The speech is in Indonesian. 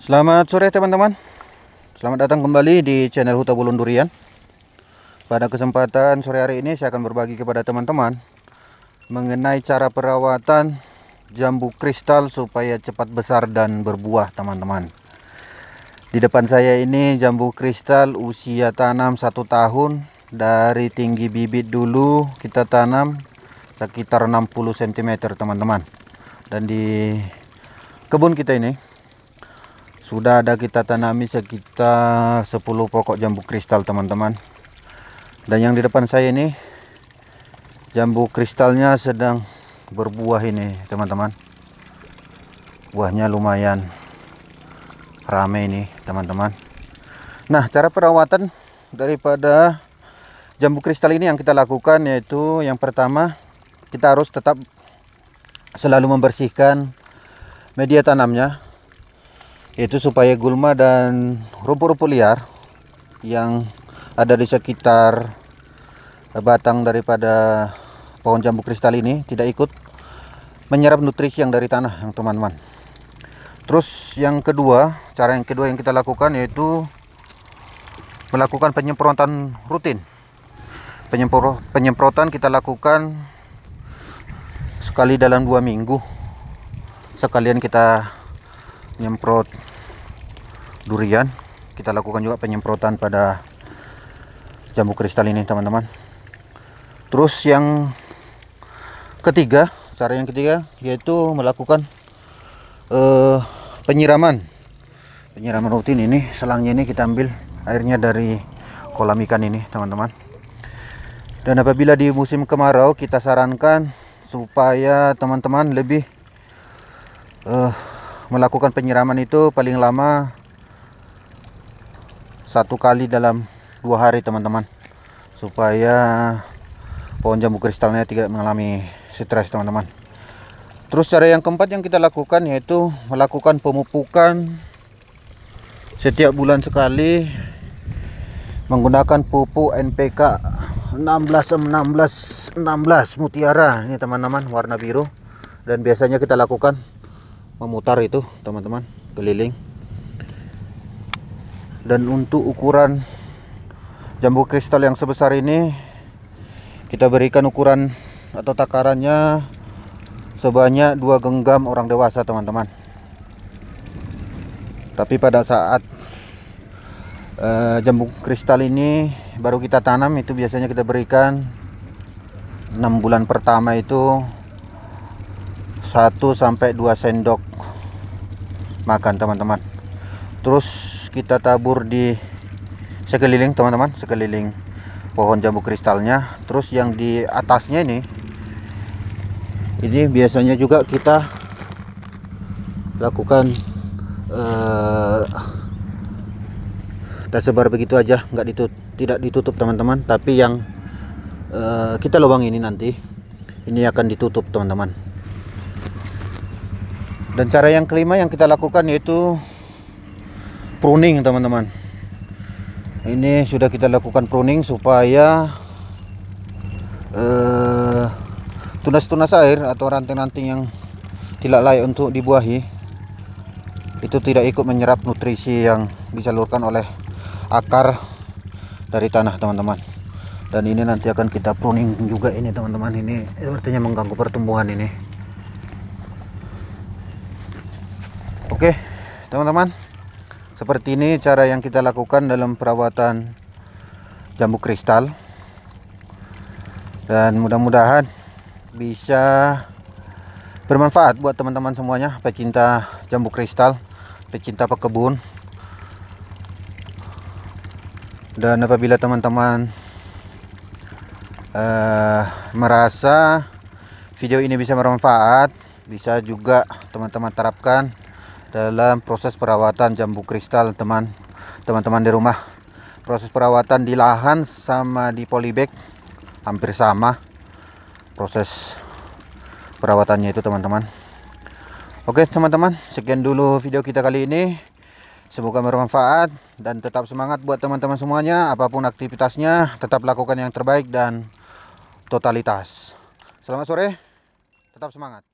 Selamat sore teman-teman Selamat datang kembali di channel Huta Bulun Durian Pada kesempatan sore hari ini saya akan berbagi kepada teman-teman Mengenai cara perawatan jambu kristal supaya cepat besar dan berbuah teman-teman Di depan saya ini jambu kristal usia tanam 1 tahun Dari tinggi bibit dulu kita tanam sekitar 60 cm teman-teman Dan di kebun kita ini sudah ada kita tanami sekitar 10 pokok jambu kristal teman-teman dan yang di depan saya ini jambu kristalnya sedang berbuah ini teman-teman buahnya lumayan rame ini teman-teman nah cara perawatan daripada jambu kristal ini yang kita lakukan yaitu yang pertama kita harus tetap selalu membersihkan media tanamnya yaitu supaya gulma dan rumput-rumput liar yang ada di sekitar batang daripada pohon jambu kristal ini tidak ikut menyerap nutrisi yang dari tanah yang teman-teman terus yang kedua cara yang kedua yang kita lakukan yaitu melakukan penyemprotan rutin penyemprotan kita lakukan sekali dalam dua minggu sekalian kita nyemprot durian kita lakukan juga penyemprotan pada jambu kristal ini teman-teman terus yang ketiga cara yang ketiga yaitu melakukan eh, penyiraman penyiraman rutin ini selangnya ini kita ambil airnya dari kolam ikan ini teman-teman dan apabila di musim kemarau kita sarankan supaya teman-teman lebih eh, melakukan penyiraman itu paling lama satu kali dalam dua hari teman-teman supaya pohon jambu kristalnya tidak mengalami stres teman-teman terus cara yang keempat yang kita lakukan yaitu melakukan pemupukan setiap bulan sekali menggunakan pupuk NPK 16 16 16 mutiara ini teman-teman warna biru dan biasanya kita lakukan memutar itu teman-teman keliling dan untuk ukuran jambu kristal yang sebesar ini kita berikan ukuran atau takarannya sebanyak dua genggam orang dewasa teman-teman tapi pada saat uh, jambu kristal ini baru kita tanam itu biasanya kita berikan enam bulan pertama itu 1 sampai 2 sendok makan teman-teman terus kita tabur di sekeliling teman-teman sekeliling pohon jambu kristalnya terus yang di atasnya ini ini biasanya juga kita lakukan uh, eh, tersebar begitu aja nggak ditutup tidak ditutup teman-teman tapi yang uh, kita lubang ini nanti ini akan ditutup teman-teman dan cara yang kelima yang kita lakukan yaitu pruning teman-teman ini sudah kita lakukan pruning supaya eh, tunas-tunas uh, air atau ranting-ranting yang tidak layak untuk dibuahi itu tidak ikut menyerap nutrisi yang disalurkan oleh akar dari tanah teman-teman dan ini nanti akan kita pruning juga ini teman-teman ini artinya mengganggu pertumbuhan ini oke teman-teman seperti ini cara yang kita lakukan dalam perawatan jambu kristal. Dan mudah-mudahan bisa bermanfaat buat teman-teman semuanya, pecinta jambu kristal, pecinta pekebun. Dan apabila teman-teman uh, merasa video ini bisa bermanfaat, bisa juga teman-teman terapkan dalam proses perawatan jambu kristal teman teman-teman di rumah proses perawatan di lahan sama di polybag hampir sama proses perawatannya itu teman-teman oke teman-teman sekian dulu video kita kali ini semoga bermanfaat dan tetap semangat buat teman-teman semuanya apapun aktivitasnya tetap lakukan yang terbaik dan totalitas selamat sore tetap semangat